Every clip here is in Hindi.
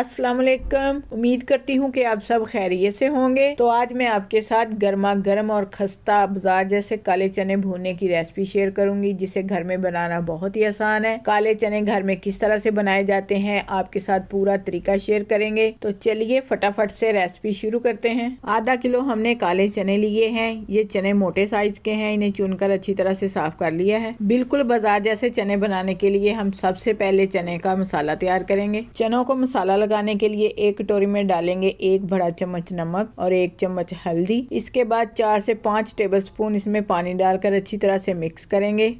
अस्सलाम वालेकुम उम्मीद करती हूँ कि आप सब खैरियत से होंगे तो आज मैं आपके साथ गर्मा गर्म और खस्ता बाजार जैसे काले चने भूनने की रेसिपी शेयर करूंगी जिसे घर में बनाना बहुत ही आसान है काले चने घर में किस तरह से बनाए जाते हैं आपके साथ पूरा तरीका शेयर करेंगे तो चलिए फटाफट से रेसिपी शुरू करते हैं आधा किलो हमने काले चने लिए हैं ये चने मोटे साइज के हैं इन्हें चुनकर अच्छी तरह से साफ कर लिया है बिल्कुल बाजार जैसे चने बनाने के लिए हम सबसे पहले चने का मसाला तैयार करेंगे चनों को मसाला लगाने के लिए एक कटोरी में डालेंगे एक बड़ा चम्मच नमक और एक चम्मच हल्दी इसके बाद चार से पाँच टेबल स्पून इसमें पानी डालकर अच्छी तरह से मिक्स करेंगे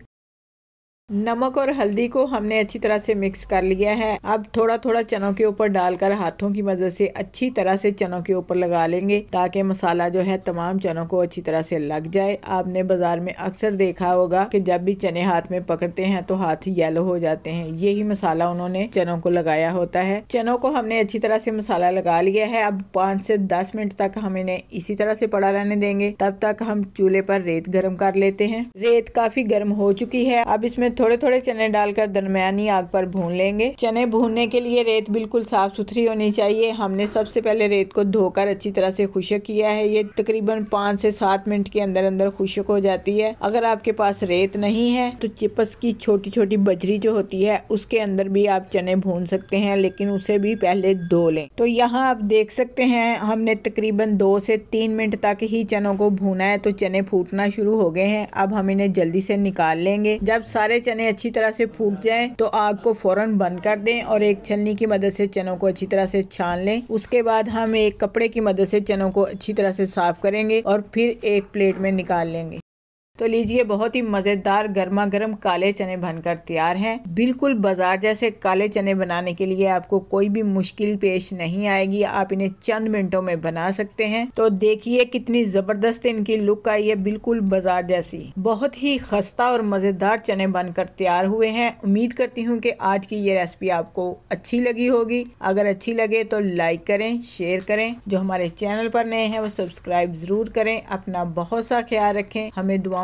नमक और हल्दी को हमने अच्छी तरह से मिक्स कर लिया है अब थोड़ा थोड़ा चनों के ऊपर डालकर हाथों की मदद से अच्छी तरह से चनों के ऊपर लगा लेंगे ताकि मसाला जो है तमाम चनों को अच्छी तरह से लग जाए आपने बाजार में अक्सर देखा होगा कि जब भी चने हाथ में पकड़ते हैं तो हाथ येलो हो जाते हैं यही मसाला उन्होंने चनों को लगाया होता है चनों को हमने अच्छी तरह से मसाला लगा लिया है अब पाँच से दस मिनट तक हम इन्हें इसी तरह से पड़ा रहने देंगे तब तक हम चूल्हे पर रेत गर्म कर लेते हैं रेत काफी गर्म हो चुकी है अब इसमें थोड़े थोड़े चने डालकर दरमियानी आग पर भून लेंगे चने भूनने के लिए रेत बिल्कुल साफ सुथरी होनी चाहिए हमने सबसे पहले रेत को धोकर अच्छी तरह से खुशक किया है ये तकरीबन पाँच से सात मिनट के अंदर अंदर खुशक हो जाती है अगर आपके पास रेत नहीं है तो चिपस की छोटी छोटी बजरी जो होती है उसके अंदर भी आप चने भून सकते हैं लेकिन उसे भी पहले धो लें तो यहाँ आप देख सकते हैं हमने तकरीबन दो से तीन मिनट तक ही चनों को भूना है तो चने फूटना शुरू हो गए हैं अब हम इन्हें जल्दी से निकाल लेंगे जब सारे चने अच्छी तरह से फूट जाएं तो आग को फौरन बंद कर दें और एक छलनी की मदद से चनों को अच्छी तरह से छान लें उसके बाद हम एक कपड़े की मदद से चनों को अच्छी तरह से साफ करेंगे और फिर एक प्लेट में निकाल लेंगे तो लीजिए बहुत ही मज़ेदार गर्मा गर्म काले चने बनकर तैयार हैं बिल्कुल बाजार जैसे काले चने बनाने के लिए आपको कोई भी मुश्किल पेश नहीं आएगी आप इन्हें चंद मिनटों में बना सकते हैं तो देखिए कितनी ज़बरदस्त इनकी लुक आई है बिल्कुल बाजार जैसी बहुत ही खस्ता और मज़ेदार चने बनकर तैयार हुए हैं उम्मीद करती हूँ कि आज की ये रेसिपी आपको अच्छी लगी होगी अगर अच्छी लगे तो लाइक करें शेयर करें जो हमारे चैनल पर नए हैं वो सब्सक्राइब ज़रूर करें अपना बहुत सा ख्याल रखें हमें दुआ